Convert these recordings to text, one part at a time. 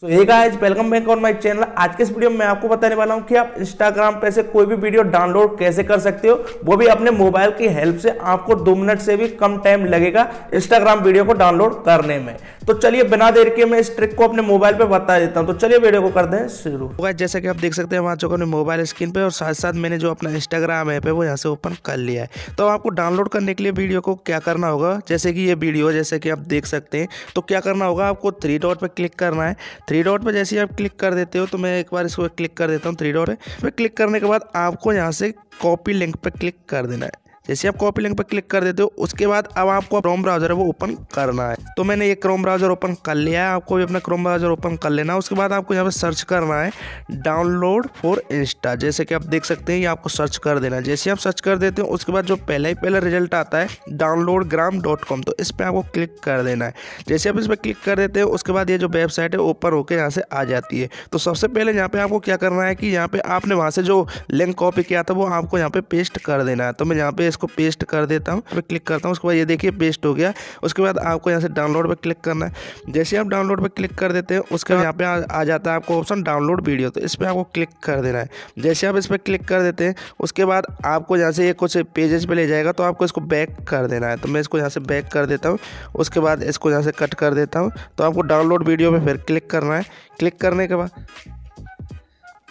सो एक आज welcome back on my channel आज के इस वीडियो में मैं आपको बताने वाला हूँ कि आप इंस्टाग्राम पे से कोई भी वीडियो डाउनलोड कैसे कर सकते हो वो भी अपने मोबाइल की हेल्प से आपको दो मिनट से भी कम टाइम लगेगा इंस्टाग्राम वीडियो को डाउनलोड करने में तो चलिए बिना देर के मैं इस ट्रिक को अपने मोबाइल पे बता देता हूँ तो चलिए वीडियो को कर दे शुरू होगा तो जैसा कि आप देख सकते हैं वहाँ चुका अपने मोबाइल स्क्रीन पर और साथ साथ मैंने जो अपना इंस्टाग्राम ऐप है वो यहाँ से ओपन कर लिया है तो आपको डाउनलोड करने के लिए वीडियो को क्या करना होगा जैसे कि ये वीडियो जैसे कि आप देख सकते हैं तो क्या करना होगा आपको थ्री डॉट पर क्लिक करना है थ्री डॉट पर जैसे ही आप क्लिक कर देते हो तो मैं एक बार इसको क्लिक कर देता हूँ थ्री डॉट पर क्लिक करने के बाद आपको यहाँ से कॉपी लिंक पर क्लिक कर देना है जैसे आप कॉपी लिंक पर क्लिक कर देते हो उसके बाद अब आपको क्रोम ब्राउजर है वो ओपन करना है तो मैंने ये क्रोम ब्राउजर ओपन कर लिया है आपको भी अपना क्रोम ब्राउजर ओपन कर लेना है उसके बाद आपको यहाँ पर सर्च करना है डाउनलोड फॉर इंस्टा जैसे कि आप देख सकते हैं ये आपको सर्च कर देना है जैसे आप सर्च कर देते हो उसके बाद जो पहला ही पहला रिजल्ट आता है डाउनलोड ग्राम डॉट कॉम तो इस पर आपको क्लिक कर देना है जैसे आप इस पर क्लिक कर देते हो उसके बाद ये जो वेबसाइट है ओपन होकर यहाँ से आ जाती है तो सबसे पहले यहाँ पे आपको क्या करना है कि यहाँ पे आपने वहाँ से जो लिंक कॉपी किया था वो आपको यहाँ पे पेस्ट कर देना है तो मैं यहाँ पे इसको पेस्ट कर देता हूँ मैं क्लिक करता हूँ उसके बाद ये देखिए पेस्ट हो गया उसके बाद आपको यहाँ से डाउनलोड पर क्लिक करना है जैसे आप डाउनलोड पर क्लिक कर देते हैं उसके बाद यहाँ पे आ, जाता है आपको ऑप्शन डाउनलोड वीडियो तो इस पर आपको क्लिक कर देना है जैसे आप इस पर क्लिक कर देते हैं उसके बाद आपको यहाँ से ये कुछ पेजेस पर ले जाएगा तो आपको इसको बैक कर देना है तो मैं इसको यहाँ से बैक कर देता हूँ उसके बाद इसको यहाँ से कट कर देता हूँ तो आपको डाउनलोड वीडियो पर फिर क्लिक करना है क्लिक करने के बाद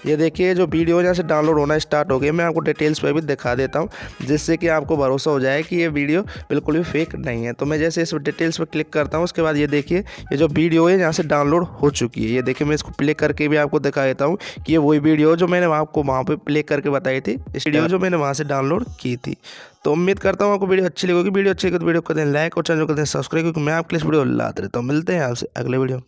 ये देखिए जो वीडियो यहाँ से डाउनलोड होना स्टार्ट हो गया मैं आपको डिटेल्स पर भी दिखा देता हूँ जिससे कि आपको भरोसा हो जाए कि ये वीडियो बिल्कुल भी फेक नहीं है तो मैं जैसे इस डिटेल्स पर क्लिक करता हूँ उसके बाद ये देखिए ये जो वीडियो है यहाँ से डाउनलोड हो चुकी है ये देखिए मैं इसको प्ले करके भी आपको दिखा देता हूँ कि ये वही वीडियो जो मैंने आपको वहाँ पर प्ले करके बताई थी वीडियो जो मैंने वहाँ से डाउनलोड की थी तो उम्मीद करता हूँ आपको वीडियो अच्छी लगेगी वीडियो अच्छी लगे तो वीडियो को दें लाइक और चैनल को दें सब्सक्राइब क्योंकि मैं आपके लिए वीडियो लाते रहता हूँ मिलते हैं आपसे अगले वीडियो